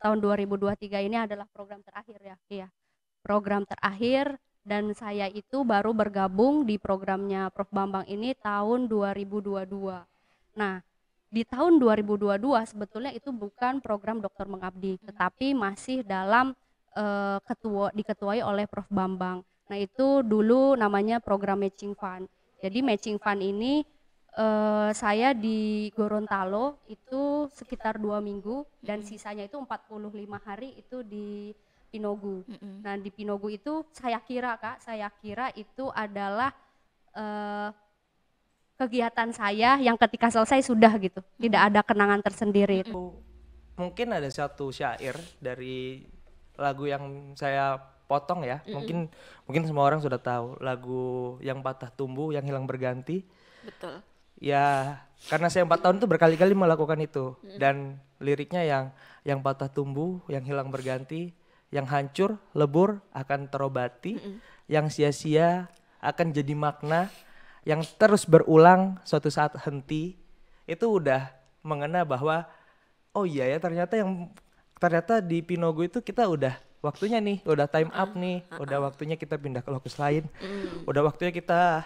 tahun 2023 ini adalah program terakhir ya iya program terakhir dan saya itu baru bergabung di programnya Prof Bambang ini tahun 2022 nah di tahun 2022 sebetulnya itu bukan program dokter mengabdi hmm. tetapi masih dalam eh, ketua diketuai oleh Prof Bambang nah itu dulu namanya program matching fund jadi matching fund ini uh, saya di Gorontalo itu sekitar dua minggu dan mm -hmm. sisanya itu 45 hari itu di Pinogu. Nah di Pinogu itu saya kira kak, saya kira itu adalah uh, kegiatan saya yang ketika selesai sudah gitu, tidak ada kenangan tersendiri. Itu. Mungkin ada satu syair dari lagu yang saya potong ya, mungkin mungkin semua orang sudah tahu lagu yang patah tumbuh, yang hilang berganti. Betul ya karena saya empat tahun itu berkali-kali melakukan itu dan liriknya yang yang patah tumbuh, yang hilang berganti, yang hancur, lebur akan terobati, mm -mm. yang sia-sia akan jadi makna, yang terus berulang suatu saat henti itu udah mengena bahwa oh iya ya ternyata yang ternyata di Pinogo itu kita udah waktunya nih, udah time up nih, udah waktunya kita pindah ke lokus lain, udah waktunya kita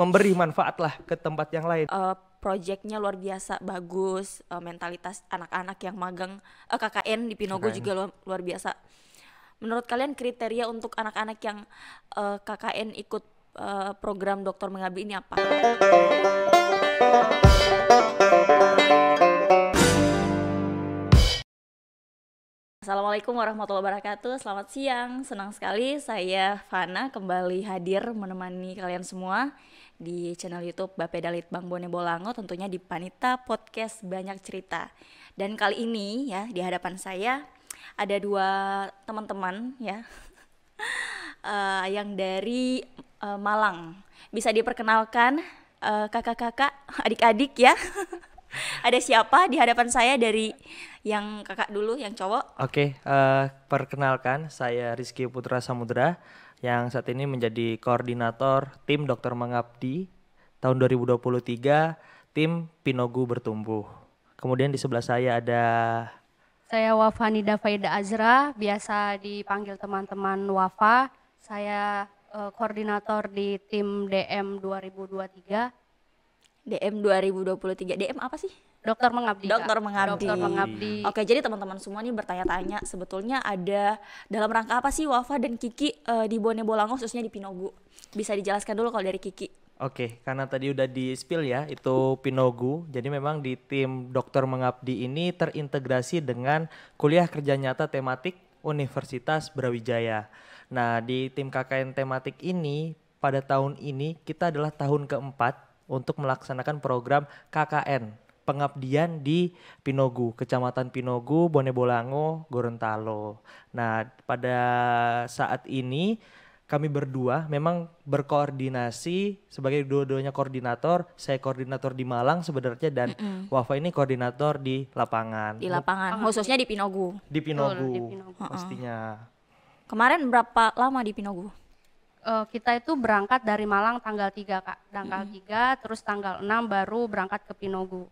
memberi manfaat lah ke tempat yang lain. Uh, eh, Proyeknya luar biasa bagus, uh, mentalitas anak-anak yang magang uh, eh, KKN di Pinogo KKN. juga luar, luar biasa. Menurut kalian kriteria untuk anak-anak yang uh, KKN ikut uh, program Dokter Mengabdi ini apa? Assalamualaikum warahmatullahi wabarakatuh. Selamat siang. Senang sekali saya Fana kembali hadir menemani kalian semua di channel YouTube Dalit Bang Bone Bolango tentunya di Panita Podcast Banyak Cerita. Dan kali ini ya di hadapan saya ada dua teman-teman ya uh, yang dari uh, Malang. Bisa diperkenalkan uh, kakak-kakak, adik-adik ya. ada siapa di hadapan saya dari yang kakak dulu yang cowok? Oke, okay, uh, perkenalkan saya Rizky Putra Samudra yang saat ini menjadi koordinator tim Dokter Mengabdi tahun 2023 tim Pinogu bertumbuh. Kemudian di sebelah saya ada saya Wafa Nida Faida Azra, biasa dipanggil teman-teman Wafa. Saya uh, koordinator di tim DM 2023. DM 2023. DM apa sih? Dokter mengabdi. Dokter Kak. mengabdi. Dokter mengabdi. Oke, jadi teman-teman semua nih bertanya-tanya sebetulnya ada dalam rangka apa sih Wafa dan Kiki uh, di Bone Bolango khususnya di Pinogu? Bisa dijelaskan dulu kalau dari Kiki. Oke, karena tadi udah di spill ya itu Pinogu. Jadi memang di tim Dokter Mengabdi ini terintegrasi dengan kuliah kerja nyata tematik Universitas Brawijaya. Nah, di tim KKN tematik ini pada tahun ini kita adalah tahun keempat untuk melaksanakan program KKN pengabdian di Pinogu, Kecamatan Pinogu, Bonebolango, Gorontalo. Nah, pada saat ini kami berdua memang berkoordinasi sebagai dua-duanya koordinator. Saya koordinator di Malang sebenarnya dan mm hmm Wafa ini koordinator di lapangan. Di lapangan, oh. khususnya di Pinogu. Di Pinogu, Betul, di Pinogu. pastinya. Kemarin berapa lama di Pinogu? Uh, kita itu berangkat dari Malang tanggal 3 Kak, tanggal mm -hmm. 3 terus tanggal 6 baru berangkat ke Pinogu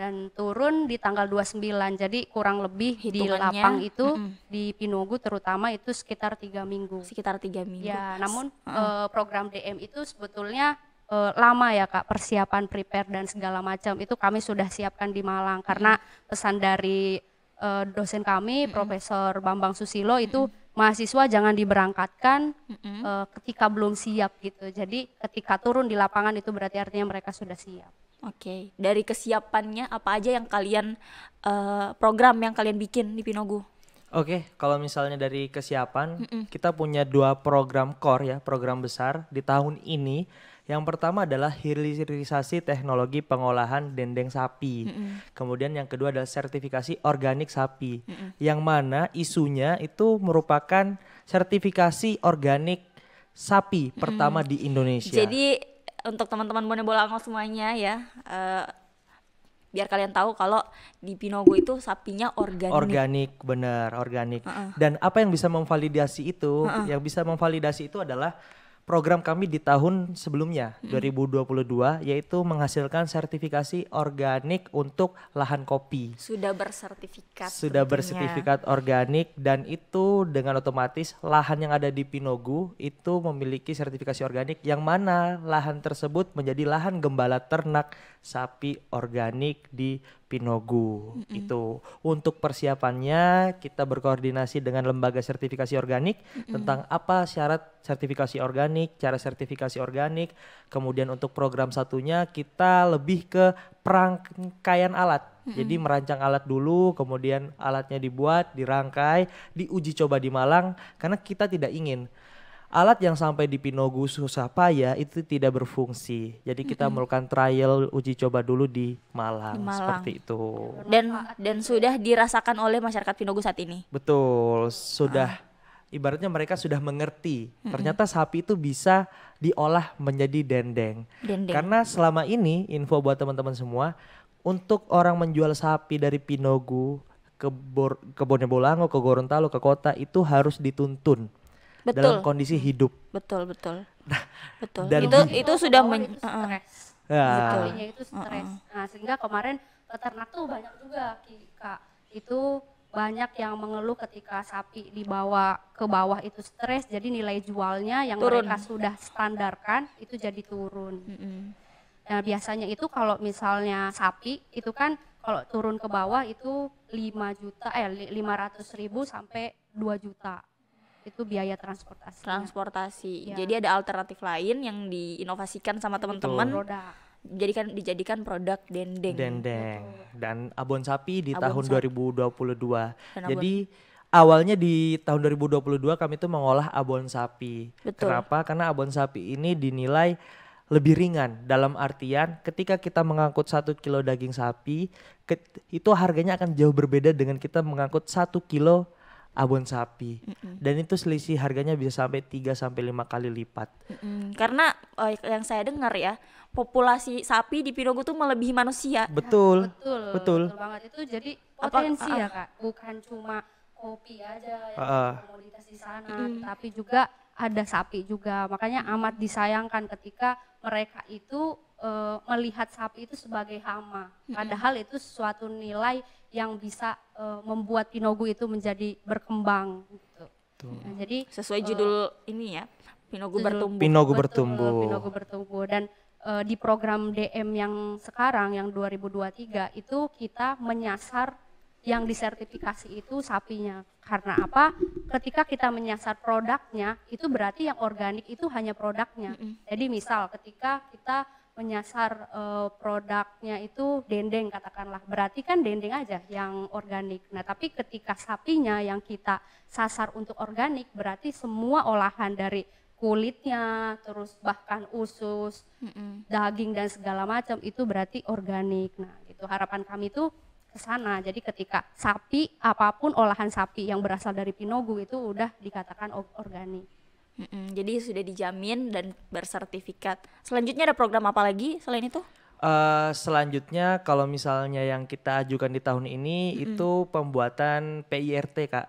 dan turun di tanggal 29. Jadi kurang lebih di lapang itu mm -hmm. di Pinogu terutama itu sekitar tiga minggu. Sekitar tiga minggu. Ya, namun uh -uh. program DM itu sebetulnya eh, lama ya kak persiapan prepare dan segala macam itu kami sudah siapkan di Malang karena pesan dari eh, dosen kami mm -hmm. Profesor Bambang Susilo itu mm -hmm mahasiswa jangan diberangkatkan mm-hmm. uh, ketika belum siap gitu. Jadi ketika turun di lapangan itu berarti artinya mereka sudah siap. Oke, okay. dari kesiapannya apa aja yang kalian uh, program yang kalian bikin di Pinogu? Oke, okay, kalau misalnya dari kesiapan, mm -mm. kita punya dua program core ya, program besar di tahun ini. Yang pertama adalah hilirisasi teknologi pengolahan dendeng sapi. Mm -mm. Kemudian yang kedua adalah sertifikasi organik sapi. Mm -mm. Yang mana isunya itu merupakan sertifikasi organik sapi pertama mm. di Indonesia. Jadi untuk teman-teman Bone Bolango semuanya ya uh, biar kalian tahu kalau di Pinogo itu sapinya organik. Organik, bener organik. Uh -uh. Dan apa yang bisa memvalidasi itu? Uh -uh. Yang bisa memvalidasi itu adalah program kami di tahun sebelumnya hmm. 2022 yaitu menghasilkan sertifikasi organik untuk lahan kopi. Sudah bersertifikat. Sudah tentunya. bersertifikat organik dan itu dengan otomatis lahan yang ada di Pinogu itu memiliki sertifikasi organik yang mana lahan tersebut menjadi lahan gembala ternak sapi organik di Pinogu. Mm -hmm. Itu untuk persiapannya kita berkoordinasi dengan lembaga sertifikasi organik mm -hmm. tentang apa syarat sertifikasi organik, cara sertifikasi organik. Kemudian untuk program satunya kita lebih ke perangkaian alat. Mm -hmm. Jadi merancang alat dulu, kemudian alatnya dibuat, dirangkai, diuji coba di Malang karena kita tidak ingin alat yang sampai di Pinogu susah payah itu tidak berfungsi. Jadi kita mm-hmm. melakukan trial uji coba dulu di Malang, di Malang seperti itu. Dan dan sudah dirasakan oleh masyarakat Pinogu saat ini. Betul, sudah ah. ibaratnya mereka sudah mengerti. Ternyata sapi itu bisa diolah menjadi dendeng. dendeng. Karena selama ini info buat teman-teman semua untuk orang menjual sapi dari Pinogu ke Bor ke Bonebolango, ke Gorontalo, ke kota itu harus dituntun betul. dalam kondisi hidup. Betul, betul. Nah, betul. Dan itu di, itu sudah men itu uh-uh. stres. Uh, ya. itu uh-uh. stres. Nah, sehingga kemarin peternak tuh banyak juga Kak. Itu banyak yang mengeluh ketika sapi dibawa ke bawah itu stres jadi nilai jualnya yang turun. mereka sudah standarkan itu jadi turun. Mm -hmm. Nah biasanya itu kalau misalnya sapi itu kan kalau turun ke bawah itu 5 juta eh 500 ribu sampai 2 juta itu biaya transportasi transportasi ya. jadi ada alternatif lain yang diinovasikan sama teman-teman jadikan dijadikan produk dendeng dendeng Betul. dan abon sapi di abon tahun sapi. 2022 dan jadi abon. awalnya di tahun 2022 kami itu mengolah abon sapi Betul. kenapa karena abon sapi ini dinilai lebih ringan dalam artian ketika kita mengangkut satu kilo daging sapi itu harganya akan jauh berbeda dengan kita mengangkut satu kilo abon sapi mm -mm. dan itu selisih harganya bisa sampai 3 sampai lima kali lipat. Mm -mm. Karena uh, yang saya dengar ya, populasi sapi di Pinogo tuh melebihi manusia. Betul. Ya, betul. Betul. Betul banget itu jadi potensi ya, ah, ah. Kak. Bukan cuma kopi aja yang uh, komoditas di sana, mm. tapi juga ada sapi juga. Makanya amat disayangkan ketika mereka itu uh, melihat sapi itu sebagai hama. Padahal itu suatu nilai yang bisa uh, membuat Pinogu itu menjadi berkembang gitu. Tuh. Nah, jadi sesuai eh, judul uh, ini ya, Pinogu bertumbuh. Pinogu bertumbuh. Betul, Pinogu bertumbuh dan uh, di program DM yang sekarang yang 2023 itu kita menyasar yang disertifikasi itu sapinya. Karena apa? Ketika kita menyasar produknya, itu berarti yang organik itu hanya produknya. Mm -hmm. Jadi misal ketika kita menyasar uh, produknya itu dendeng katakanlah. Berarti kan dendeng aja yang organik. Nah, tapi ketika sapinya yang kita sasar untuk organik berarti semua olahan dari kulitnya, terus bahkan usus, mm -mm. daging dan segala macam itu berarti organik. Nah, itu harapan kami itu ke sana. Jadi ketika sapi apapun olahan sapi yang berasal dari pinogu itu udah dikatakan organik. Mm-mm, jadi sudah dijamin dan bersertifikat. Selanjutnya ada program apa lagi selain itu? Uh, selanjutnya kalau misalnya yang kita ajukan di tahun ini mm -mm. itu pembuatan PIRT kak.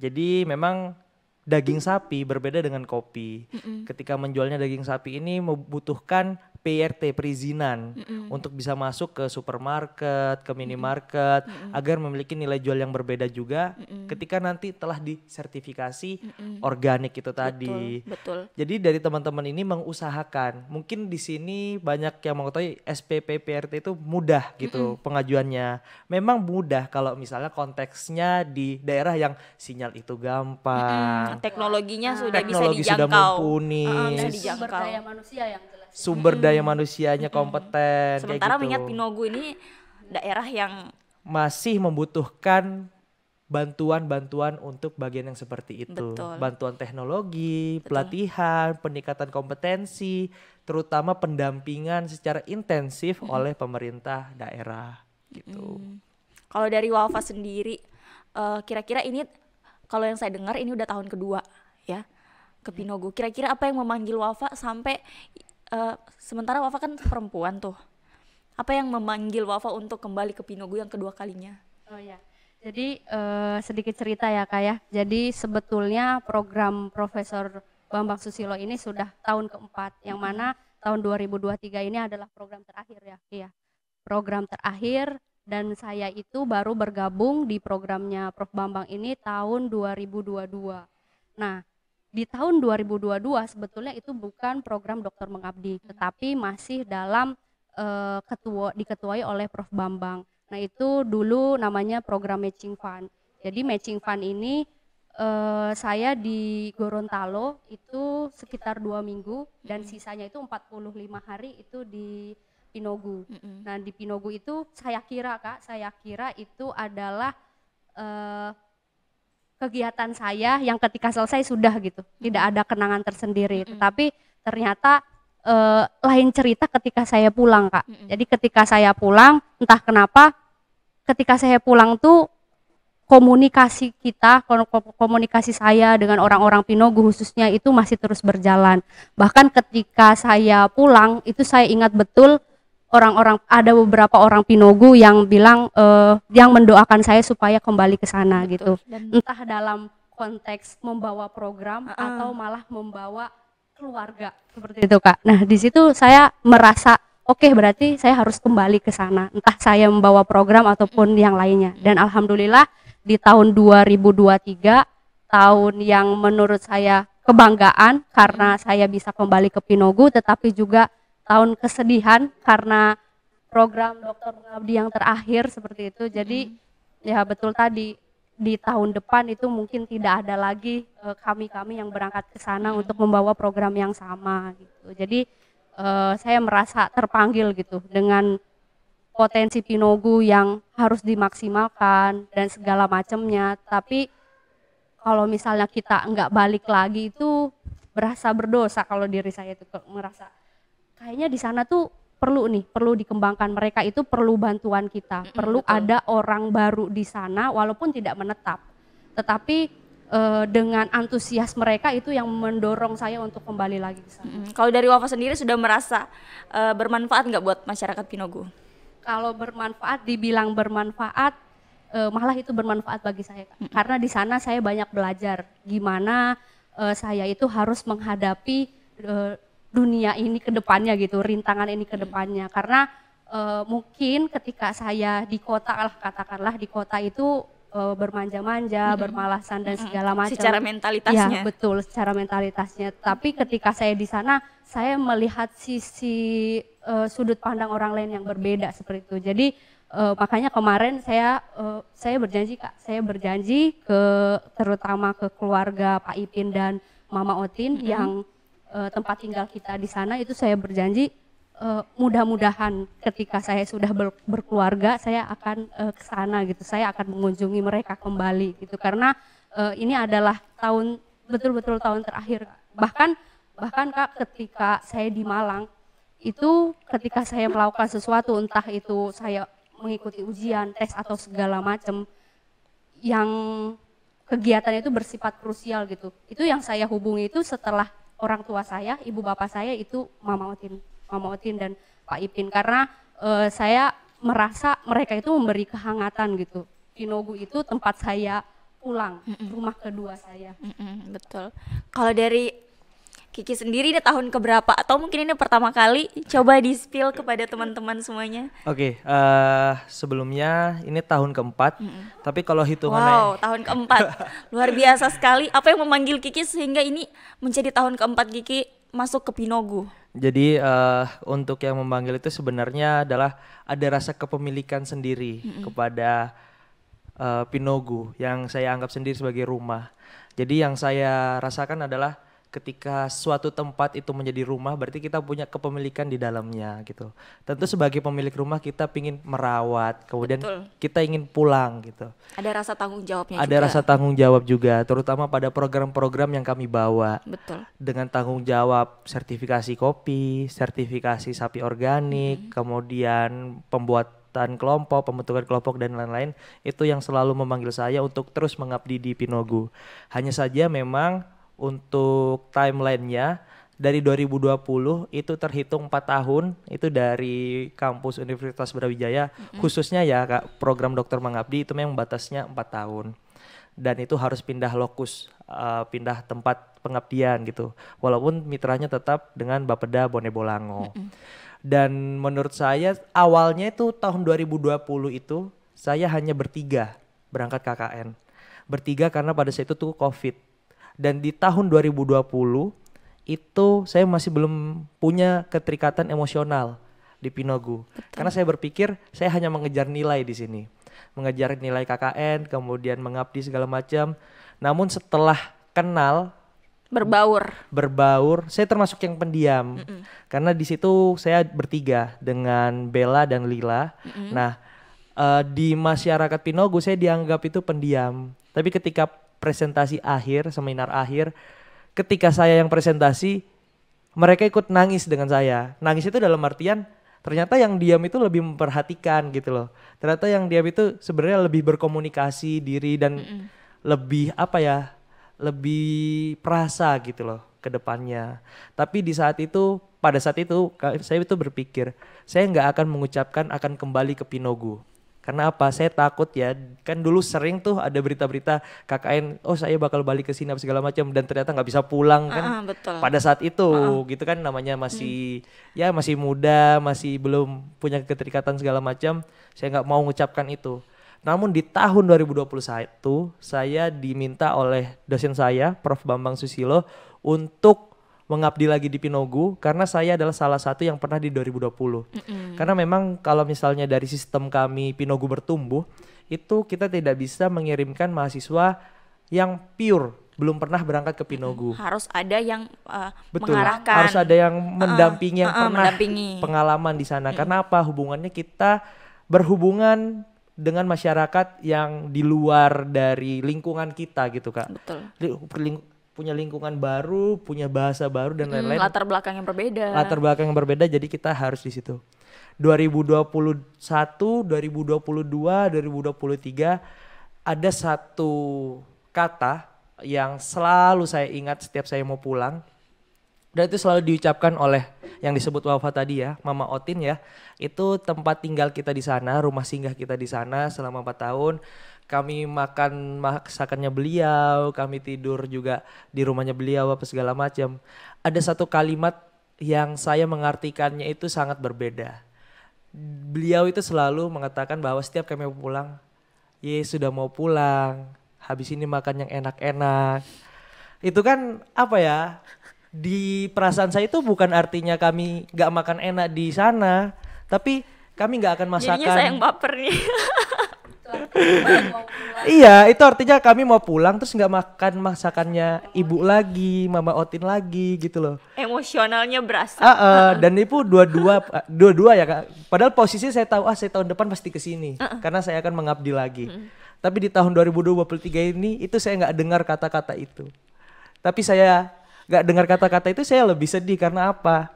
Jadi memang daging sapi berbeda dengan kopi. mm -mm. Ketika menjualnya daging sapi ini membutuhkan PRT perizinan mm-hmm. untuk bisa masuk ke supermarket, ke minimarket mm-hmm. agar memiliki nilai jual yang berbeda juga mm-hmm. ketika nanti telah disertifikasi mm-hmm. organik itu tadi. Betul, betul. Jadi dari teman-teman ini mengusahakan. Mungkin di sini banyak yang mengetahui SPP PRT itu mudah gitu mm-hmm. pengajuannya. Memang mudah kalau misalnya konteksnya di daerah yang sinyal itu gampang. Mm-hmm. Teknologinya sudah Teknologi bisa dijangkau. Sudah mumpuni. Uh, Sumber daya manusia yang jelas. Sumber daya manusianya kompeten sementara kayak gitu. mengingat Pinogu ini daerah yang masih membutuhkan bantuan-bantuan untuk bagian yang seperti itu. Betul. Bantuan teknologi, Betul. pelatihan, peningkatan kompetensi, terutama pendampingan secara intensif hmm. oleh pemerintah daerah gitu. Hmm. Kalau dari Walfa sendiri kira eh, kira-kira ini kalau yang saya dengar ini udah tahun kedua ya ke Pinogu. Kira-kira apa yang memanggil Wafa sampai Eh, sementara Wafa kan perempuan tuh apa yang memanggil Wafa untuk kembali ke Pinogu yang kedua kalinya oh ya jadi uh, sedikit cerita ya kak ya jadi sebetulnya program Profesor Bambang Susilo ini sudah tahun keempat yang mana tahun 2023 ini adalah program terakhir ya iya program terakhir dan saya itu baru bergabung di programnya Prof Bambang ini tahun 2022 nah di tahun 2022 sebetulnya itu bukan program dokter mengabdi hmm. tetapi masih dalam uh, ketua diketuai oleh Prof Bambang. Nah, itu dulu namanya program matching fund. Jadi matching fund ini uh, saya di Gorontalo itu sekitar dua minggu dan hmm. sisanya itu 45 hari itu di Pinogu. Nah, di Pinogu itu saya kira Kak, saya kira itu adalah uh, kegiatan saya yang ketika selesai sudah gitu tidak ada kenangan tersendiri mm -hmm. tetapi ternyata e, lain cerita ketika saya pulang kak mm -hmm. jadi ketika saya pulang entah kenapa ketika saya pulang tuh komunikasi kita komunikasi saya dengan orang-orang Pinogu khususnya itu masih terus berjalan bahkan ketika saya pulang itu saya ingat betul orang-orang ada beberapa orang Pinogu yang bilang uh, yang mendoakan saya supaya kembali ke sana gitu. Dan Entah dalam konteks membawa program uh atau malah membawa keluarga seperti itu, Kak. Nah, di situ saya merasa oke berarti saya harus kembali ke sana. Entah saya membawa program ataupun hmm. yang lainnya. Hmm. Dan alhamdulillah di tahun 2023 tahun yang menurut saya kebanggaan karena hmm. saya bisa kembali ke Pinogu tetapi juga tahun kesedihan karena program dokter Abdi yang terakhir seperti itu. Jadi hmm. ya betul tadi di tahun depan itu mungkin tidak ada lagi eh, kami-kami yang berangkat ke sana hmm. untuk membawa program yang sama gitu. Jadi uh, saya merasa terpanggil gitu dengan potensi Pinogu yang harus dimaksimalkan dan segala macamnya. Tapi kalau misalnya kita nggak balik lagi itu berasa berdosa kalau diri saya itu merasa kayaknya di sana tuh perlu nih, perlu dikembangkan. Mereka itu perlu bantuan kita, mm-hmm, perlu betul. ada orang baru di sana walaupun tidak menetap. Tetapi uh, dengan antusias mereka itu yang mendorong saya untuk kembali lagi ke sana. Mm-hmm. Kalau dari Wafa sendiri sudah merasa uh, bermanfaat nggak buat masyarakat Pinogu? Kalau bermanfaat, dibilang bermanfaat, uh, malah itu bermanfaat bagi saya mm-hmm. karena di sana saya banyak belajar gimana uh, saya itu harus menghadapi dunia ini ke depannya gitu, rintangan ini ke hmm. depannya. Karena e, mungkin ketika saya di kota lah katakanlah di kota itu e, bermanja-manja, hmm. bermalasan dan hmm. segala macam. Secara mentalitasnya. Ya, betul, secara mentalitasnya. Tapi ketika saya di sana, saya melihat sisi e, sudut pandang orang lain yang berbeda seperti itu. Jadi uh, makanya kemarin saya uh, saya berjanji kak saya berjanji ke terutama ke keluarga Pak Ipin dan Mama Otin -hmm. yang uh, tempat tinggal kita di sana itu saya berjanji uh, mudah-mudahan ketika saya sudah ber berkeluarga saya akan uh, ke sana gitu. Saya akan mengunjungi mereka kembali gitu karena uh, ini adalah tahun betul-betul tahun terakhir. Bahkan bahkan Kak ketika saya di Malang itu ketika saya melakukan sesuatu entah itu saya mengikuti ujian, tes atau segala macam yang kegiatan itu bersifat krusial gitu. Itu yang saya hubungi itu setelah orang tua saya, ibu bapak saya itu Mama Otin, Mama Otin dan Pak Ipin karena e, saya merasa mereka itu memberi kehangatan gitu. Pinogu itu tempat saya pulang, mm -mm. rumah kedua saya. Mm -mm, betul. Kalau dari Kiki sendiri ini tahun keberapa atau mungkin ini pertama kali coba di spill kepada teman-teman semuanya. Oke, okay, uh, eh, sebelumnya ini tahun keempat, mm -hmm. tapi kalau hitungannya wow tahun keempat luar biasa sekali. Apa yang memanggil Kiki sehingga ini menjadi tahun keempat Kiki masuk ke Pinogu? Jadi uh, untuk yang memanggil itu sebenarnya adalah ada rasa kepemilikan sendiri mm -hmm. kepada uh, Pinogu yang saya anggap sendiri sebagai rumah. Jadi yang saya rasakan adalah ketika suatu tempat itu menjadi rumah berarti kita punya kepemilikan di dalamnya gitu. Tentu sebagai pemilik rumah kita ingin merawat, kemudian Betul. kita ingin pulang gitu. Ada rasa tanggung jawabnya Ada juga. rasa tanggung jawab juga, terutama pada program-program yang kami bawa. Betul. Dengan tanggung jawab sertifikasi kopi, sertifikasi sapi organik, hmm. kemudian pembuat kelompok, pembentukan kelompok dan lain-lain itu yang selalu memanggil saya untuk terus mengabdi di Pinogu. Hanya saja memang untuk timelinenya dari 2020 itu terhitung 4 tahun itu dari kampus Universitas Brawijaya mm -hmm. khususnya ya Kak program Dokter Mengabdi itu memang batasnya 4 tahun dan itu harus pindah lokus uh, pindah tempat pengabdian gitu walaupun mitranya tetap dengan Bapeda Bone Bolango mm -hmm. dan menurut saya awalnya itu tahun 2020 itu saya hanya bertiga berangkat KKN bertiga karena pada saat itu tuh COVID dan di tahun 2020 itu saya masih belum punya keterikatan emosional di Pinogu. Betul. Karena saya berpikir saya hanya mengejar nilai di sini. Mengejar nilai KKN, kemudian mengabdi segala macam. Namun setelah kenal berbaur. Berbaur. Saya termasuk yang pendiam. Mm -mm. Karena di situ saya bertiga dengan Bella dan Lila. Mm -mm. Nah, uh, di masyarakat Pinogu saya dianggap itu pendiam. Tapi ketika presentasi akhir, seminar akhir, ketika saya yang presentasi, mereka ikut nangis dengan saya. Nangis itu dalam artian ternyata yang diam itu lebih memperhatikan gitu loh. Ternyata yang diam itu sebenarnya lebih berkomunikasi diri dan mm -mm. lebih apa ya? lebih perasa gitu loh ke depannya. Tapi di saat itu, pada saat itu saya itu berpikir, saya nggak akan mengucapkan akan kembali ke Pinogu. Karena apa? Saya takut ya. Kan dulu sering tuh ada berita-berita KKN, oh saya bakal balik ke sini apa segala macam dan ternyata nggak bisa pulang kan. Uh, betul. Pada saat itu uh. gitu kan namanya masih hmm. ya masih muda, masih belum punya keterikatan segala macam. Saya nggak mau mengucapkan itu. Namun di tahun 2021 saya diminta oleh dosen saya Prof Bambang Susilo untuk mengabdi lagi di Pinogu karena saya adalah salah satu yang pernah di 2020. Mm -hmm. Karena memang kalau misalnya dari sistem kami Pinogu bertumbuh, itu kita tidak bisa mengirimkan mahasiswa yang pure belum pernah berangkat ke Pinogu. Harus ada yang uh, Betul, mengarahkan. Harus ada yang eh, mendampingi uh, yang uh, pernah mendampingi. pengalaman di sana. Hmm. Karena apa? Hubungannya kita berhubungan dengan masyarakat yang di luar dari lingkungan kita gitu, Kak. Betul punya lingkungan baru, punya bahasa baru dan hmm, lain-lain. Hmm, latar belakang yang berbeda. Latar belakang yang berbeda jadi kita harus di situ. 2021, 2022, 2023 ada satu kata yang selalu saya ingat setiap saya mau pulang dan itu selalu diucapkan oleh yang disebut Wafa tadi ya, Mama Otin ya. Itu tempat tinggal kita di sana, rumah singgah kita di sana selama 4 tahun kami makan masakannya beliau, kami tidur juga di rumahnya beliau apa segala macam. Ada satu kalimat yang saya mengartikannya itu sangat berbeda. Beliau itu selalu mengatakan bahwa setiap kami pulang, "Ye, sudah mau pulang. Habis ini makan yang enak-enak." Itu kan apa ya? Di perasaan saya itu bukan artinya kami nggak makan enak di sana, tapi kami nggak akan masakan. Jadinya saya yang baper nih. iya, itu artinya kami mau pulang terus nggak makan masakannya ibu lagi, mama Otin lagi gitu loh. Emosionalnya berasa. Uh, uh, dan ibu dua-dua, dua-dua ya kak. Padahal posisi saya tahu ah saya tahun depan pasti kesini uh -uh. karena saya akan mengabdi lagi. Hmm. Tapi di tahun 2023 ini itu saya nggak dengar kata-kata itu. Tapi saya nggak dengar kata-kata itu saya lebih sedih karena apa?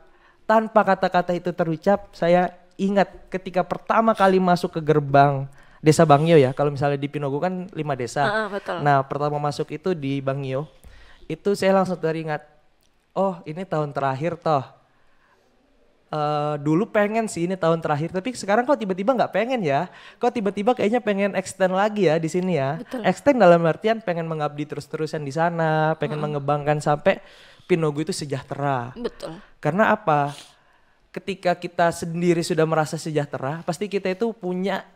Tanpa kata-kata itu terucap, saya ingat ketika pertama kali masuk ke gerbang desa Bangio ya. Kalau misalnya di Pinogo kan lima desa. Uh, uh, betul. Nah pertama masuk itu di Bangio, itu saya langsung teringat, oh ini tahun terakhir toh. Uh, dulu pengen sih ini tahun terakhir, tapi sekarang kok tiba-tiba nggak pengen ya? Kok tiba-tiba kayaknya pengen extend lagi ya di sini ya? Betul. Extend dalam artian pengen mengabdi terus-terusan di sana, pengen hmm. mengembangkan sampai Pinogu itu sejahtera. Betul. Karena apa? Ketika kita sendiri sudah merasa sejahtera, pasti kita itu punya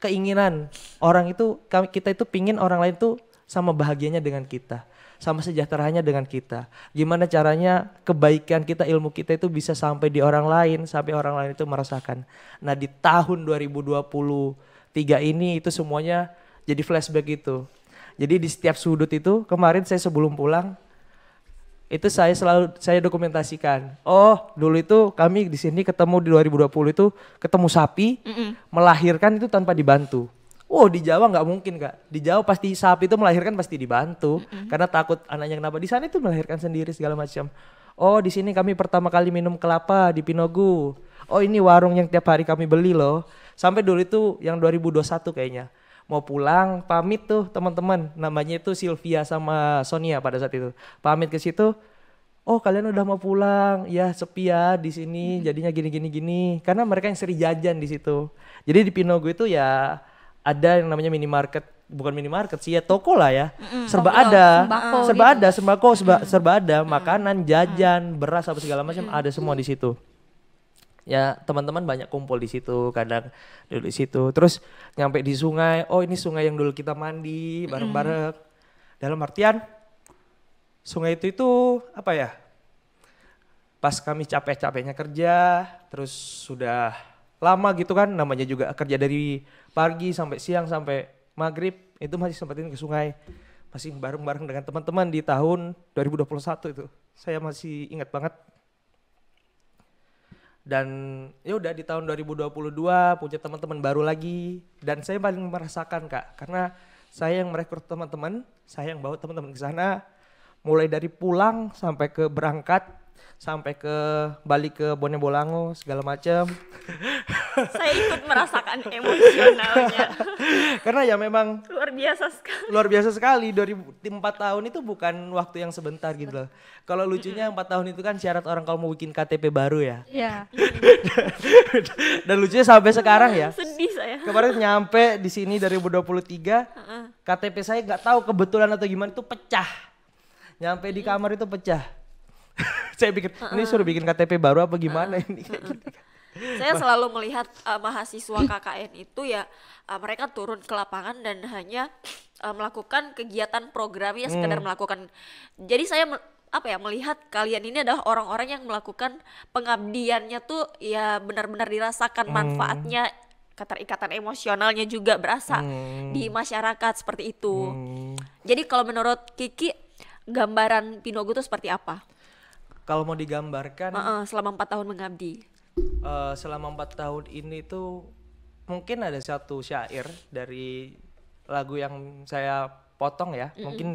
keinginan orang itu kita itu pingin orang lain tuh sama bahagianya dengan kita sama sejahteranya dengan kita gimana caranya kebaikan kita ilmu kita itu bisa sampai di orang lain sampai orang lain itu merasakan nah di tahun 2023 ini itu semuanya jadi flashback itu jadi di setiap sudut itu kemarin saya sebelum pulang itu saya selalu saya dokumentasikan. Oh, dulu itu kami di sini ketemu di 2020 itu ketemu sapi, mm -mm. melahirkan itu tanpa dibantu. Wow, oh, di Jawa nggak mungkin kak. Di Jawa pasti sapi itu melahirkan pasti dibantu, mm -hmm. karena takut anaknya kenapa. Di sana itu melahirkan sendiri segala macam. Oh, di sini kami pertama kali minum kelapa di Pinogu. Oh, ini warung yang tiap hari kami beli loh. Sampai dulu itu yang 2021 kayaknya mau pulang pamit tuh teman-teman namanya itu Sylvia sama Sonia pada saat itu pamit ke situ oh kalian udah mau pulang ya sepi ya di sini jadinya gini gini gini karena mereka yang sering jajan di situ jadi di Pinogu itu ya ada yang namanya minimarket bukan minimarket sih ya toko lah ya mm, serba toko, ada sembako, serba gitu. ada sembako serba, mm. serba ada makanan jajan mm. beras apa segala macam mm. ada semua di situ ya teman-teman banyak kumpul di situ kadang dulu di situ terus nyampe di sungai oh ini sungai yang dulu kita mandi bareng-bareng mm. dalam artian sungai itu itu apa ya pas kami capek-capeknya kerja terus sudah lama gitu kan namanya juga kerja dari pagi sampai siang sampai maghrib itu masih sempatin ke sungai masih bareng-bareng dengan teman-teman di tahun 2021 itu saya masih ingat banget dan ya udah di tahun 2022 punya teman-teman baru lagi dan saya paling merasakan kak karena saya yang merekrut teman-teman saya yang bawa teman-teman ke sana mulai dari pulang sampai ke berangkat sampai ke balik ke Bone Bolango segala macam. Saya ikut merasakan emosionalnya. Karena ya memang luar biasa sekali. Luar biasa sekali dari tim empat tahun itu bukan waktu yang sebentar gitu loh. Kalau lucunya empat tahun itu kan syarat orang kalau mau bikin KTP baru ya. Iya. Dan lucunya sampai sekarang ya. Sedih saya. Kemarin nyampe di sini dari 2023 KTP saya nggak tahu kebetulan atau gimana itu pecah nyampe di mm. kamar itu pecah saya pikir uh -uh. ini suruh bikin KTP baru apa gimana uh -uh. ini uh -uh. saya selalu melihat uh, mahasiswa KKN itu ya uh, mereka turun ke lapangan dan hanya uh, melakukan kegiatan programnya hmm. sekedar hmm. melakukan jadi saya apa ya melihat kalian ini adalah orang-orang yang melakukan pengabdiannya tuh ya benar-benar dirasakan hmm. manfaatnya keterikatan emosionalnya juga berasa hmm. di masyarakat seperti itu. Hmm. Jadi kalau menurut Kiki gambaran Pinogu itu seperti apa? kalau mau digambarkan uh -uh, selama empat tahun mengabdi uh, selama empat tahun ini tuh mungkin ada satu syair dari lagu yang saya potong ya mm -mm. mungkin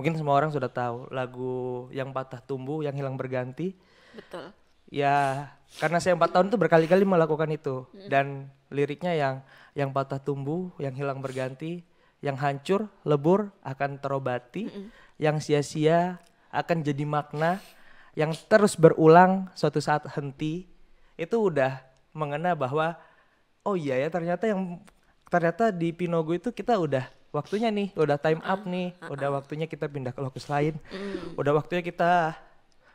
mungkin semua orang sudah tahu lagu yang patah tumbuh yang hilang berganti betul ya karena saya empat tahun itu berkali-kali melakukan itu mm dan liriknya yang yang patah tumbuh yang hilang berganti yang hancur lebur akan terobati mm -mm. yang sia-sia akan jadi makna yang terus berulang suatu saat henti itu udah mengena bahwa oh iya ya ternyata yang ternyata di Pinogo itu kita udah waktunya nih, udah time up nih, udah waktunya kita pindah ke lokus lain, mm. udah waktunya kita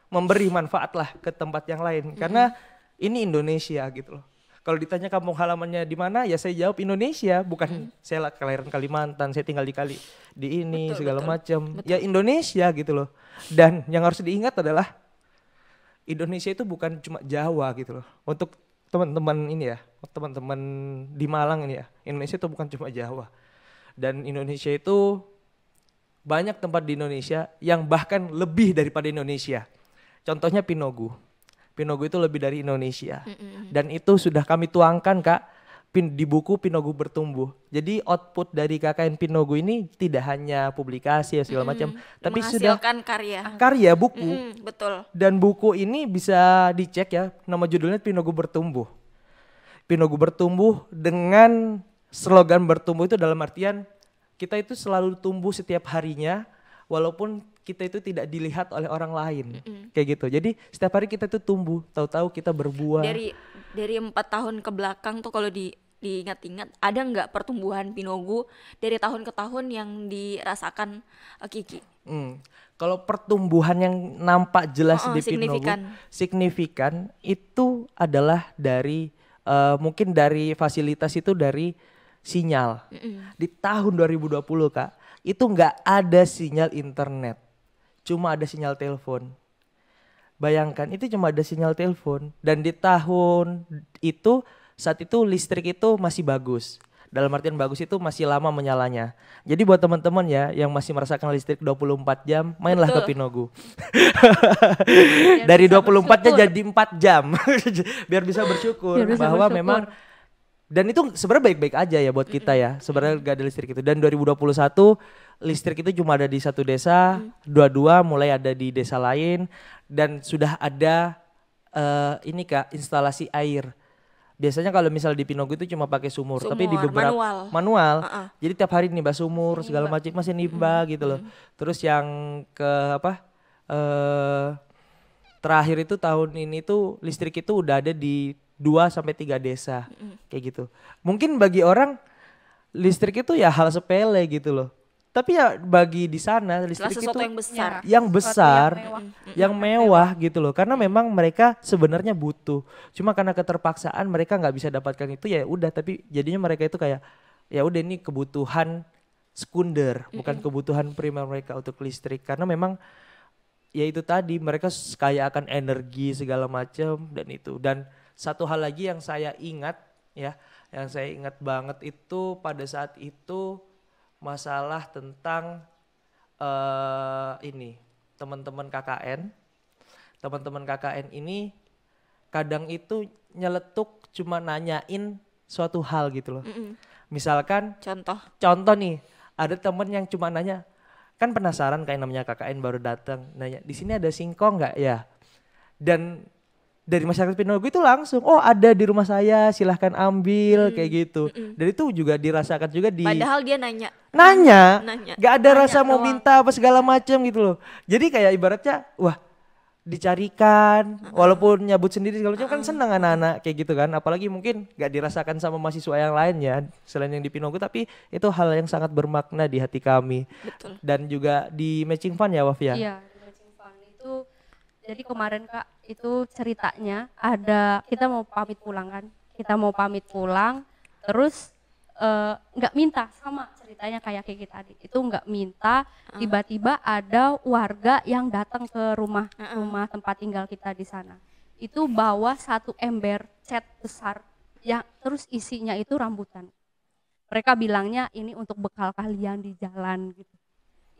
memberi manfaat lah ke tempat yang lain, karena ini Indonesia gitu loh. Kalau ditanya kampung halamannya di mana, ya saya jawab Indonesia, bukan mm. saya saya kelahiran Kalimantan, saya tinggal di kali di ini betul, segala macam, ya Indonesia gitu loh. Dan yang harus diingat adalah Indonesia itu bukan cuma Jawa gitu loh. Untuk teman-teman ini ya, teman-teman di Malang ini ya, Indonesia itu bukan cuma Jawa. Dan Indonesia itu banyak tempat di Indonesia yang bahkan lebih daripada Indonesia. Contohnya Pinogu. Pinogu itu lebih dari Indonesia. Dan itu sudah kami tuangkan Kak pin, di buku Pinogu bertumbuh. Jadi output dari KKN Pinogu ini tidak hanya publikasi ya segala mm, macam, tapi sudah karya. Karya buku. Mm, betul. Dan buku ini bisa dicek ya, nama judulnya Pinogu bertumbuh. Pinogu bertumbuh dengan slogan bertumbuh itu dalam artian kita itu selalu tumbuh setiap harinya walaupun kita itu tidak dilihat oleh orang lain mm -hmm. kayak gitu jadi setiap hari kita tuh tumbuh tahu-tahu kita berbuah dari dari empat tahun ke belakang tuh kalau di diingat-ingat ada nggak pertumbuhan pinogu dari tahun ke tahun yang dirasakan eh, Kiki? Hmm. Kalau pertumbuhan yang nampak jelas oh, di oh, signifikan. pinogu signifikan itu adalah dari uh, mungkin dari fasilitas itu dari sinyal. Mm -hmm. Di tahun 2020 kak itu nggak ada sinyal internet cuma ada sinyal telepon. Bayangkan itu cuma ada sinyal telepon dan di tahun itu saat itu listrik itu masih bagus. Dalam artian bagus itu masih lama menyalanya. Jadi buat teman-teman ya yang masih merasakan listrik 24 jam, mainlah Betul. ke Pinogu. Dari 24-nya jadi 4 jam. Biar bisa bersyukur Biar bisa bahwa bersyukur. memang dan itu sebenarnya baik-baik aja ya buat kita ya. Sebenarnya gak ada listrik itu. Dan 2021 listrik itu cuma ada di satu desa, hmm. dua-dua mulai ada di desa lain dan sudah ada uh, ini Kak instalasi air. Biasanya kalau misal di Pinogu itu cuma pakai sumur, sumur tapi di beberapa manual. manual uh -uh. Jadi tiap hari nimba sumur nimba. segala macam masih nimba hmm. gitu loh. Terus yang ke apa? Uh, terakhir itu tahun ini tuh listrik itu udah ada di dua sampai tiga desa. hmm. Kayak gitu. Mungkin bagi orang listrik itu ya hal sepele gitu loh tapi ya bagi di sana listrik itu yang besar iya. yang besar yang mewah, yang mewah gitu loh karena memang mereka sebenarnya butuh cuma karena keterpaksaan mereka nggak bisa dapatkan itu ya udah tapi jadinya mereka itu kayak ya udah ini kebutuhan sekunder bukan kebutuhan primer mereka untuk listrik karena memang ya itu tadi mereka kaya akan energi segala macam dan itu dan satu hal lagi yang saya ingat ya yang saya ingat banget itu pada saat itu masalah tentang uh, ini teman-teman KKN. Teman-teman KKN ini kadang itu nyeletuk cuma nanyain suatu hal gitu loh. Mm -mm. Misalkan contoh. Contoh nih, ada temen yang cuma nanya, kan penasaran kayak namanya KKN baru datang, nanya di sini ada singkong nggak ya? Dan dari masyarakat Pinogo itu langsung oh ada di rumah saya silahkan ambil hmm. kayak gitu hmm. dan itu juga dirasakan juga di padahal dia nanya nanya nanya nggak ada nanya rasa doang. mau minta apa segala macam gitu loh jadi kayak ibaratnya wah dicarikan uh walaupun nyabut sendiri kalau macam uh kan seneng anak-anak kayak gitu kan apalagi mungkin nggak dirasakan sama mahasiswa yang lain ya selain yang di Pinogu tapi itu hal yang sangat bermakna di hati kami Betul. dan juga di matching fund ya Wafia yeah jadi kemarin Kak itu ceritanya ada kita mau pamit pulang kan. Kita mau pamit pulang terus eh, nggak uh, minta sama ceritanya kayak kayak tadi itu nggak minta ah. tiba-tiba ada warga yang datang ke rumah ah, ah. rumah tempat tinggal kita di sana itu bawa satu ember cat besar yang terus isinya itu rambutan mereka bilangnya ini untuk bekal kalian di jalan gitu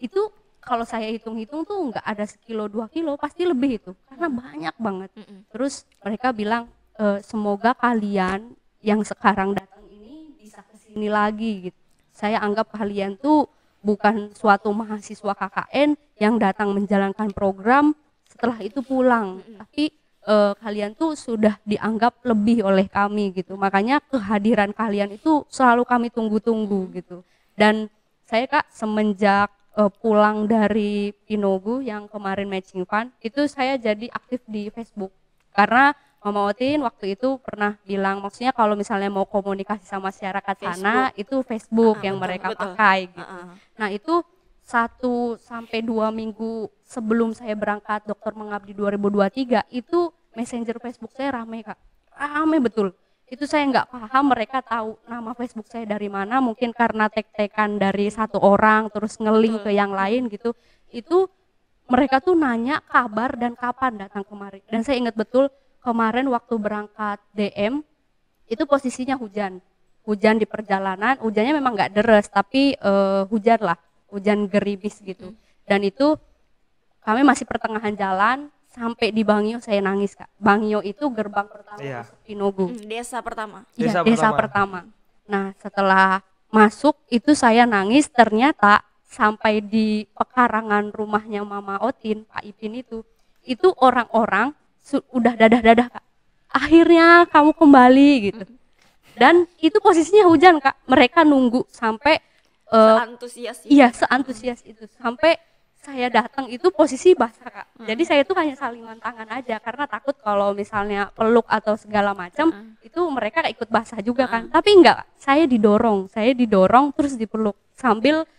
itu kalau saya hitung-hitung tuh nggak ada sekilo dua kilo pasti lebih itu karena hmm. banyak banget mm terus mereka bilang e, semoga kalian yang sekarang datang ini bisa kesini lagi gitu saya anggap kalian tuh bukan suatu mahasiswa KKN yang datang menjalankan program setelah itu pulang mm tapi e, kalian tuh sudah dianggap lebih oleh kami gitu makanya kehadiran kalian itu selalu kami tunggu-tunggu gitu dan saya kak semenjak uh, pulang dari Pinogu yang kemarin matching fund itu saya jadi aktif di Facebook karena Mama Otin waktu itu pernah bilang maksudnya kalau misalnya mau komunikasi sama masyarakat Facebook. sana itu Facebook uh, yang betul, mereka betul. pakai ah, gitu. Uh, uh. Nah, itu satu sampai dua minggu sebelum saya berangkat dokter mengabdi 2023 itu messenger Facebook saya rame kak rame betul itu saya nggak paham mereka tahu nama Facebook saya dari mana mungkin karena tek-tekan dari satu orang terus ngeling ke yang lain gitu itu mereka tuh nanya kabar dan kapan datang kemari dan saya ingat betul kemarin waktu berangkat DM itu posisinya hujan hujan di perjalanan hujannya memang nggak deres tapi uh, hujan lah hujan geribis gitu hmm. dan itu kami masih pertengahan jalan sampai di Bangio saya nangis kak. Bangio itu gerbang pertama iya. Pinogu. Hmm, desa pertama. Iya, desa, desa pertama. pertama. Nah setelah masuk itu saya nangis ternyata sampai di pekarangan rumahnya Mama Otin Pak Ipin itu itu orang-orang sudah dadah-dadah kak. Akhirnya kamu kembali gitu. Mm-hmm. Dan itu posisinya hujan kak. Mereka nunggu sampai uh, seantusias. Iya seantusias itu sampai saya datang itu posisi basah kak hmm. jadi saya tuh hanya salingan tangan aja karena takut kalau misalnya peluk atau segala macam hmm. itu mereka ikut basah juga kan. hmm. kan tapi enggak saya didorong saya didorong terus dipeluk sambil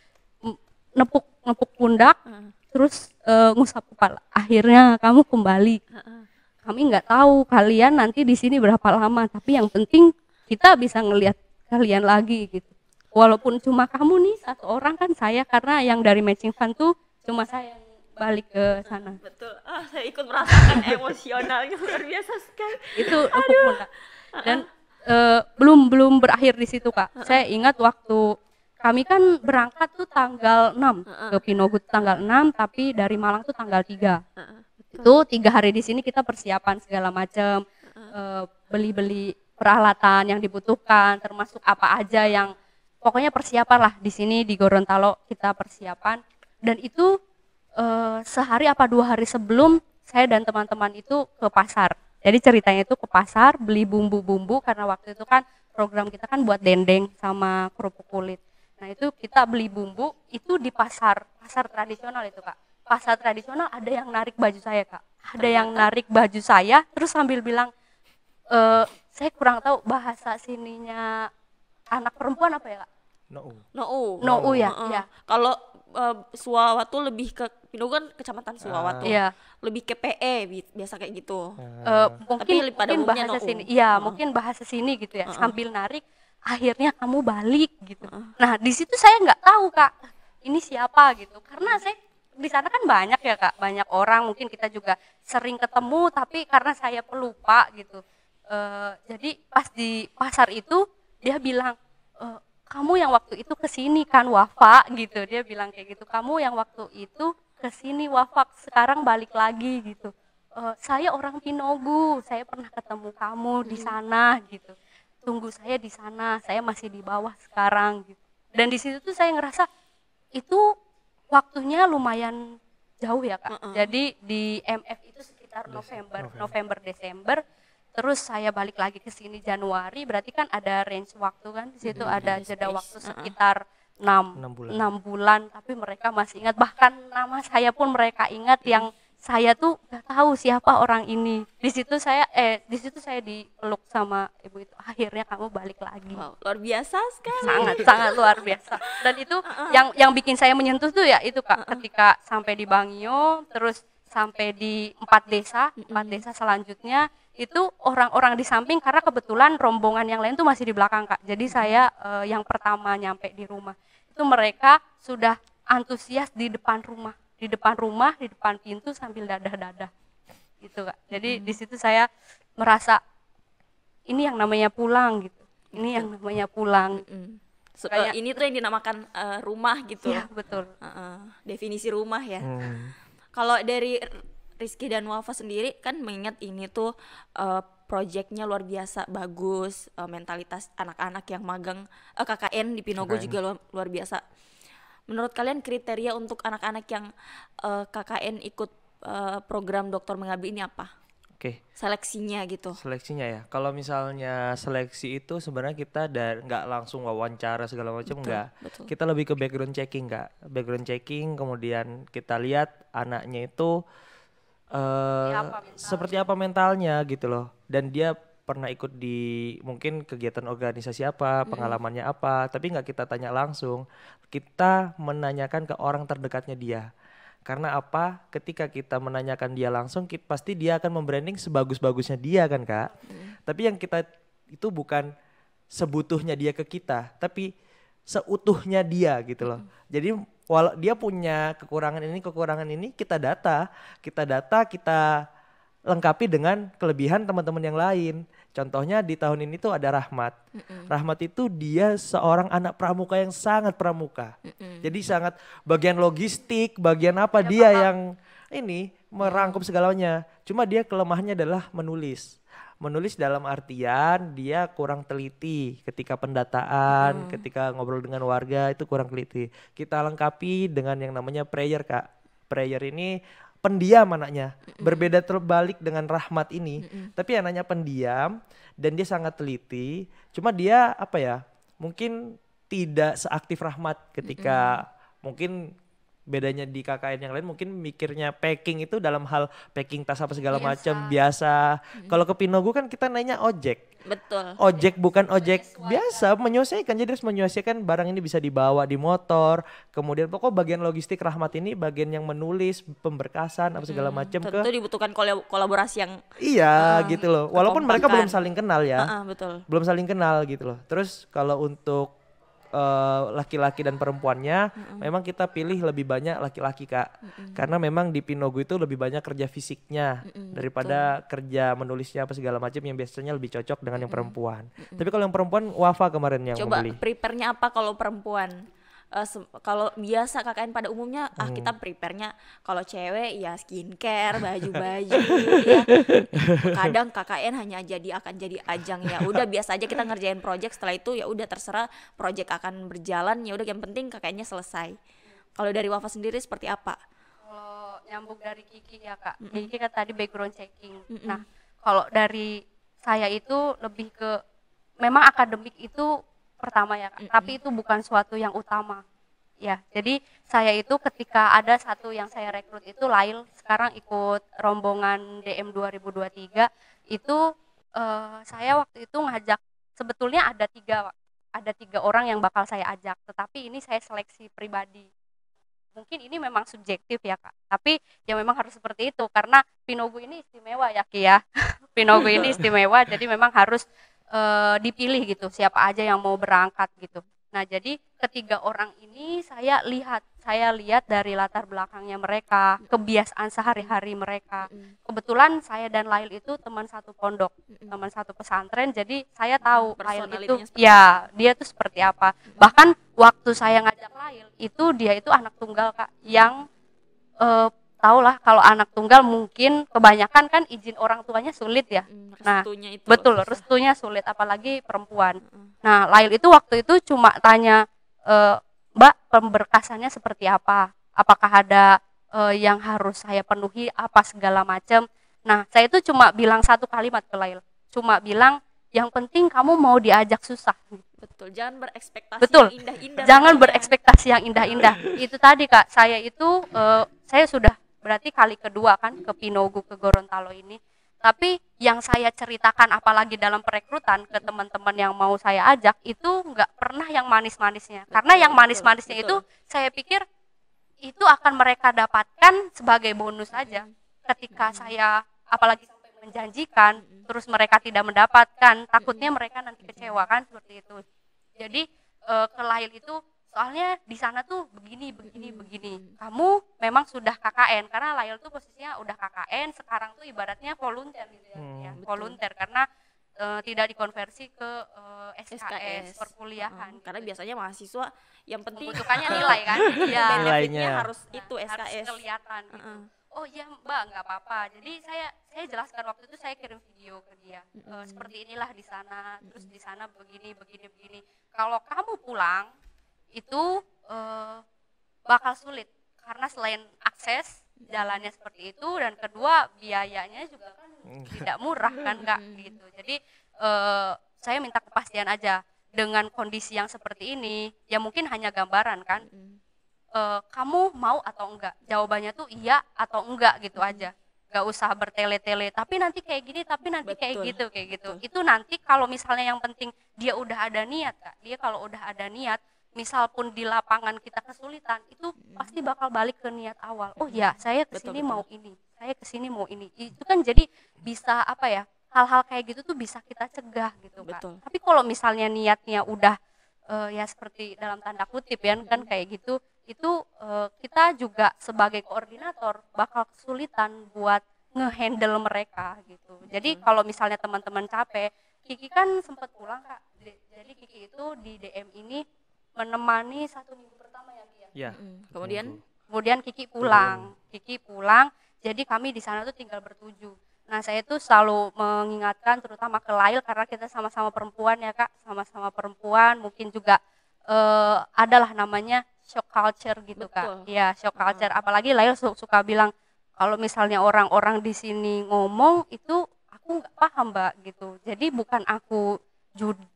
nepuk nepuk pundak hmm. terus uh, ngusap kepala akhirnya kamu kembali hmm. kami nggak tahu kalian nanti di sini berapa lama tapi yang penting kita bisa ngelihat kalian lagi gitu walaupun cuma kamu nih satu orang kan saya karena yang dari matching fund tuh cuma saya yang balik ke sana betul ah, saya ikut merasakan emosionalnya luar biasa sekali itu aku pun dan uh, belum belum berakhir di situ kak saya ingat waktu kami kan berangkat tuh tanggal 6 uh-uh. ke Pinogut tanggal 6 tapi dari Malang tuh tanggal 3 itu tiga hari di sini kita persiapan segala macam uh, eh, beli-beli peralatan yang dibutuhkan termasuk apa aja yang pokoknya persiapan lah di sini di Gorontalo kita persiapan dan itu uh, sehari apa dua hari sebelum saya dan teman-teman itu ke pasar jadi ceritanya itu ke pasar beli bumbu-bumbu karena waktu itu kan program kita kan buat dendeng sama kerupuk kulit nah itu kita beli bumbu itu di pasar pasar tradisional itu kak pasar tradisional ada yang narik baju saya kak ada yang narik baju saya terus sambil bilang e, saya kurang tahu bahasa sininya anak perempuan apa ya kak no no no, no, no. ya, -uh. ya. kalau uh, Suawatu lebih ke Pinogo kan kecamatan Suawatu. Ah. iya. Lebih ke PE bi biasa kayak gitu. Uh, mungkin Tapi pada mungkin bahasa no, sini. Iya, uh. mungkin bahasa sini gitu ya. Uh -uh. Sambil narik akhirnya kamu balik gitu. Uh -uh. Nah, di situ saya nggak tahu, Kak. Ini siapa gitu. Karena saya di sana kan banyak ya, Kak. Banyak orang mungkin kita juga sering ketemu tapi karena saya pelupa gitu. Uh, jadi pas di pasar itu dia bilang uh, kamu yang waktu itu kesini kan Wafa gitu dia bilang kayak gitu kamu yang waktu itu kesini Wafa sekarang balik lagi gitu e, saya orang Pinogu saya pernah ketemu kamu di hmm. sana gitu tunggu saya di sana saya masih di bawah sekarang gitu dan di situ tuh saya ngerasa itu waktunya lumayan jauh ya kak uh -uh. jadi di MF itu sekitar November November, November Desember terus saya balik lagi ke sini Januari berarti kan ada range waktu kan di situ hmm, ada jeda waktu sekitar enam uh -huh. bulan. 6 bulan tapi mereka masih ingat bahkan nama saya pun mereka ingat iya. yang saya tuh gak tahu siapa orang ini di situ saya eh di situ saya dipeluk sama ibu itu akhirnya kamu balik lagi wow, luar biasa sekali sangat sangat luar biasa dan itu yang yang bikin saya menyentuh tuh ya itu kak ketika sampai di Bangio terus sampai di empat desa empat desa selanjutnya itu orang-orang di samping karena kebetulan rombongan yang lain tuh masih di belakang kak jadi hmm. saya eh, yang pertama nyampe di rumah itu mereka sudah antusias di depan rumah di depan rumah di depan pintu sambil dadah-dadah gitu kak jadi hmm. di situ saya merasa ini yang namanya pulang gitu ini yang gitu. namanya pulang hmm. so, eh, Kayak, ini tuh yang dinamakan uh, rumah gitu ya betul uh, uh, definisi rumah ya hmm. kalau dari Rizky dan Wafa sendiri kan mengingat ini tuh uh, eh, proyeknya luar biasa bagus, uh, mentalitas anak-anak yang magang uh, eh, KKN di Pinogo juga luar, luar biasa. Menurut kalian kriteria untuk anak-anak yang uh, KKN ikut uh, program Dokter Mengabdi ini apa? Oke. Okay. Seleksinya gitu. Seleksinya ya. Kalau misalnya seleksi itu sebenarnya kita dan nggak langsung wawancara segala macam nggak. Kita lebih ke background checking nggak. Background checking kemudian kita lihat anaknya itu Eh, apa seperti apa mentalnya gitu loh dan dia pernah ikut di mungkin kegiatan organisasi apa pengalamannya apa tapi nggak kita tanya langsung kita menanyakan ke orang terdekatnya dia karena apa ketika kita menanyakan dia langsung kita, pasti dia akan membranding sebagus-bagusnya dia kan kak hmm. tapi yang kita itu bukan sebutuhnya dia ke kita tapi seutuhnya dia gitu loh. Hmm. Jadi walau dia punya kekurangan ini kekurangan ini kita data kita data kita lengkapi dengan kelebihan teman-teman yang lain contohnya di tahun ini tuh ada Rahmat Mm-mm. Rahmat itu dia seorang anak pramuka yang sangat pramuka Mm-mm. jadi sangat bagian logistik bagian apa ya, dia paham. yang ini merangkum segalanya cuma dia kelemahannya adalah menulis menulis dalam artian dia kurang teliti ketika pendataan, hmm. ketika ngobrol dengan warga itu kurang teliti. Kita lengkapi dengan yang namanya prayer, Kak. Prayer ini pendiam anaknya. Berbeda terbalik dengan Rahmat ini. mm Tapi anaknya pendiam dan dia sangat teliti. Cuma dia apa ya? Mungkin tidak seaktif Rahmat ketika mm mungkin bedanya di KKN yang lain mungkin mikirnya packing itu dalam hal packing tas apa segala macam biasa. biasa. Kalau ke Pinogu kan kita nanya ojek. Betul. Ojek bukan ojek Menyesuaikan. biasa menyelesaikan jadi harus menyelesaikan barang ini bisa dibawa di motor. Kemudian pokok bagian logistik Rahmat ini bagian yang menulis pemberkasan apa segala macam hmm, tentu dibutuhkan kolaborasi yang Iya, um, gitu loh. Walaupun mereka belum saling kenal ya. Uh -uh, betul. Belum saling kenal gitu loh. Terus kalau untuk laki eh, laki-laki dan perempuannya, mm-hmm. memang kita pilih lebih banyak laki-laki kak, mm-hmm. karena memang di Pinogu itu lebih banyak kerja fisiknya mm-hmm, daripada betul. kerja menulisnya apa segala macam yang biasanya lebih cocok dengan mm-hmm. yang perempuan. Mm-hmm. Tapi kalau yang perempuan Wafa kemarin yang Coba membeli. Coba prepare-nya apa kalau perempuan? Eh, kalau biasa KKN pada umumnya ah, hmm. ah kita preparenya kalau cewek ya skincare, baju-baju ya. Kadang KKN hanya jadi akan jadi ajang ya. Udah biasa aja kita ngerjain project setelah itu ya udah terserah project akan berjalan ya udah yang penting KKN-nya selesai. Kalau dari Wafa sendiri seperti apa? Kalau nyambung dari Kiki ya Kak. Mm -mm. Kiki kan tadi background checking. Mm -mm. Nah, kalau dari saya itu lebih ke memang akademik itu pertama ya mm -hmm. tapi itu bukan suatu yang utama ya jadi saya itu ketika ada satu yang saya rekrut itu Lail sekarang ikut rombongan DM 2023 itu eh, saya waktu itu ngajak sebetulnya ada tiga ada tiga orang yang bakal saya ajak tetapi ini saya seleksi pribadi mungkin ini memang subjektif ya kak tapi ya memang harus seperti itu karena Pinogu ini istimewa ya Ki ya Pinogu ini istimewa jadi memang harus e, dipilih gitu siapa aja yang mau berangkat gitu. Nah jadi ketiga orang ini saya lihat saya lihat dari latar belakangnya mereka kebiasaan sehari-hari mereka kebetulan saya dan Lail itu teman satu pondok teman satu pesantren jadi saya tahu Lail itu ya dia tuh seperti apa bahkan waktu saya ngajak Lail itu dia itu anak tunggal kak yang eh, tahu lah kalau anak tunggal mungkin kebanyakan kan izin orang tuanya sulit ya. Hmm, nah, itu betul, susah. restunya sulit apalagi perempuan. Hmm, hmm. Nah, Lail itu waktu itu cuma tanya e, Mbak, pemberkasannya seperti apa? Apakah ada e, yang harus saya penuhi apa segala macam? Nah, saya itu cuma bilang satu kalimat ke Lail. Cuma bilang yang penting kamu mau diajak susah. Betul, jangan berekspektasi Betul. yang indah-indah. Jangan ya. berekspektasi yang indah-indah. itu tadi Kak, saya itu e, saya sudah berarti kali kedua kan ke Pinogu ke Gorontalo ini tapi yang saya ceritakan apalagi dalam perekrutan ke teman-teman yang mau saya ajak itu nggak pernah yang manis-manisnya karena yang manis-manisnya itu saya pikir itu akan mereka dapatkan sebagai bonus saja ketika saya apalagi sampai menjanjikan terus mereka tidak mendapatkan takutnya mereka nanti kecewa kan seperti itu jadi eh, ke Lail itu soalnya di sana tuh begini begini hmm. begini kamu memang sudah KKN karena Lail tuh posisinya udah KKN sekarang tuh ibaratnya volunteer gitu ya, hmm, ya volunteer karena e, tidak dikonversi ke e, eh, SKS, SKS perkuliahan hmm, gitu. karena biasanya mahasiswa yang penting nilai kan ya nilainya harus nah, itu SKS harus kelihatan gitu. uh Oh iya mbak nggak apa-apa. Jadi saya saya jelaskan waktu itu saya kirim video ke dia. E, seperti inilah di sana, terus di sana begini begini begini. Kalau kamu pulang itu uh, bakal sulit karena selain akses jalannya seperti itu dan kedua biayanya juga kan hmm. tidak murah kan kak hmm. gitu jadi uh, saya minta kepastian aja dengan kondisi yang seperti ini ya mungkin hanya gambaran kan uh, kamu mau atau enggak jawabannya tuh iya atau enggak gitu aja gak usah bertele-tele tapi nanti kayak gini tapi nanti betul, kayak gitu kayak gitu betul. itu nanti kalau misalnya yang penting dia udah ada niat kak dia kalau udah ada niat misal pun di lapangan kita kesulitan itu iya. pasti bakal balik ke niat awal oh ya saya kesini betul, mau ini saya kesini mau ini itu kan jadi bisa apa ya hal-hal kayak gitu tuh bisa kita cegah gitu betul. tapi kalau misalnya niatnya udah uh, ya seperti dalam tanda kutip ya kan kayak gitu itu uh, kita juga sebagai koordinator bakal kesulitan buat ngehandle mereka gitu jadi kalau misalnya teman-teman capek Kiki kan sempat pulang kak jadi Kiki itu di DM ini menemani satu minggu pertama ya Kia. Ya. Mm. Kemudian kemudian Kiki pulang, mm. Kiki pulang. Jadi kami di sana tuh tinggal bertuju. Nah saya itu selalu mengingatkan terutama ke Lail karena kita sama-sama perempuan ya kak, sama-sama perempuan. Mungkin juga eh, adalah namanya shock culture gitu Betul. kak. Iya shock culture. Apalagi Lail suka bilang kalau misalnya orang-orang di sini ngomong itu aku nggak paham mbak gitu. Jadi bukan aku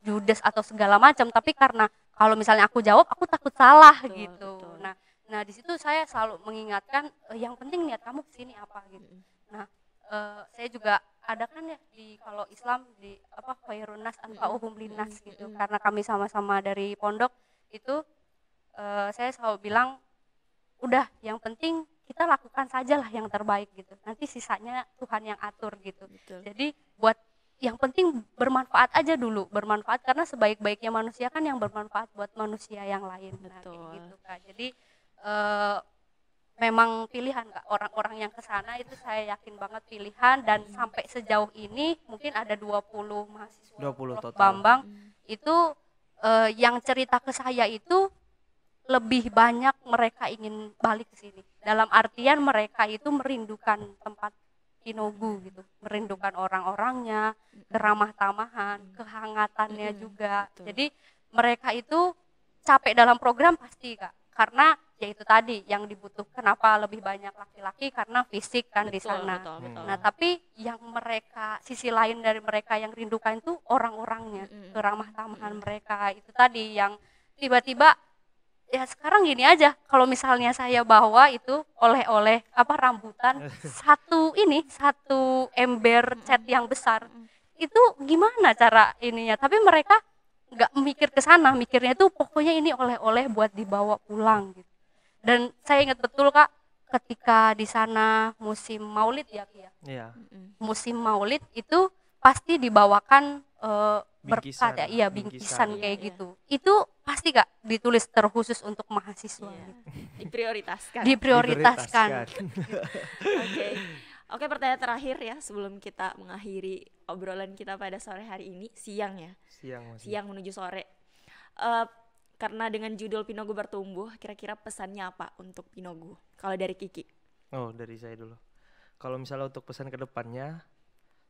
judes atau segala macam, tapi karena kalau misalnya aku jawab aku takut salah betul, gitu betul. nah nah di situ saya selalu mengingatkan eh, yang penting niat kamu kesini apa gitu nah eh, saya juga ada kan ya di kalau Islam di apa khairunas atau linas gitu karena kami sama-sama dari pondok itu eh, saya selalu bilang udah yang penting kita lakukan sajalah yang terbaik gitu nanti sisanya Tuhan yang atur gitu Betul. jadi buat yang penting bermanfaat aja dulu bermanfaat karena sebaik-baiknya manusia kan yang bermanfaat buat manusia yang lain nah, Betul. Nah, gitu kak jadi e, memang pilihan kak orang-orang yang kesana itu saya yakin banget pilihan dan hmm. sampai sejauh ini mungkin ada 20 mahasiswa 20 total. Bambang hmm. itu e, yang cerita ke saya itu lebih banyak mereka ingin balik ke sini dalam artian mereka itu merindukan tempat Kinogu gitu merindukan orang-orangnya keramah tamahan kehangatannya -hmm. juga Betul. jadi mereka itu capek dalam program pasti kak karena ya itu tadi yang dibutuhkan Kenapa lebih banyak laki-laki karena fisik kan di sana. Hmm. Nah tapi yang mereka sisi lain dari mereka yang rindukan itu orang-orangnya, mm. keramah tamahan mm. mereka itu tadi yang tiba-tiba ya sekarang gini aja kalau misalnya saya bawa itu oleh-oleh apa rambutan satu ini satu ember cat yang besar itu gimana cara ininya tapi mereka nggak mikir ke sana mikirnya itu pokoknya ini oleh-oleh buat dibawa pulang gitu dan saya ingat betul kak ketika di sana musim maulid ya kia ya. Iya. musim maulid itu pasti dibawakan uh, berkat ya, iya bingkisan, bingkisan iya, kayak iya, gitu. Itu pasti gak ditulis terkhusus untuk mahasiswa. Iya. Gitu. Diprioritaskan. Diprioritaskan. Oke. okay. Oke okay, pertanyaan terakhir ya sebelum kita mengakhiri obrolan kita pada sore hari ini siang ya. Siang masih. Siang menuju sore. Uh, karena dengan judul Pinogu bertumbuh, kira-kira pesannya apa untuk Pinogu? Kalau dari Kiki? Oh dari saya dulu. Kalau misalnya untuk pesan kedepannya,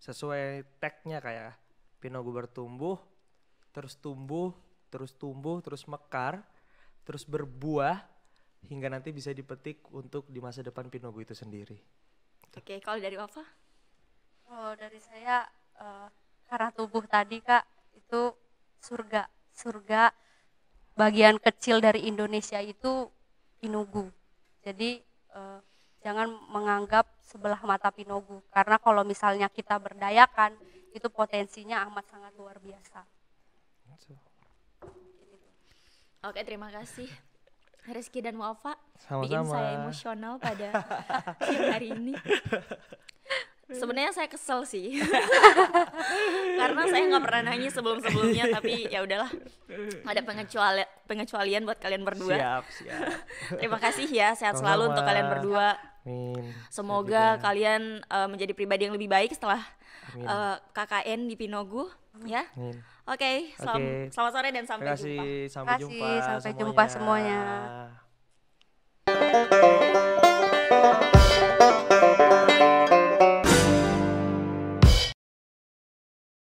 sesuai tagnya kayak ya. Pinogu bertumbuh terus tumbuh terus tumbuh terus mekar terus berbuah hingga nanti bisa dipetik untuk di masa depan pinogu itu sendiri oke okay, kalau dari apa kalau dari saya uh, eh, karena tubuh tadi kak itu surga surga bagian kecil dari Indonesia itu pinogu. jadi uh, jangan menganggap sebelah mata Pinogu karena kalau misalnya kita berdayakan itu potensinya amat sangat luar biasa. Gitu. Oke, terima kasih Rizky dan Wafa bikin saya emosional pada hari ini. Sebenarnya saya kesel sih karena saya nggak pernah nangis sebelum-sebelumnya tapi ya udahlah ada pengecuali pengecualian buat kalian berdua. Siap, siap. terima kasih ya sehat Sama-sama. selalu untuk kalian berdua. Amin. Semoga kalian uh, menjadi pribadi yang lebih baik setelah Amin. Uh, eh, KKN di Pinogu hmm. ya. Amin. ya. Oke, okay, selam, okay. selamat sore dan sampai Terima kasih, jumpa. Sampai jumpa Terima kasih, sampai semuanya. jumpa semuanya.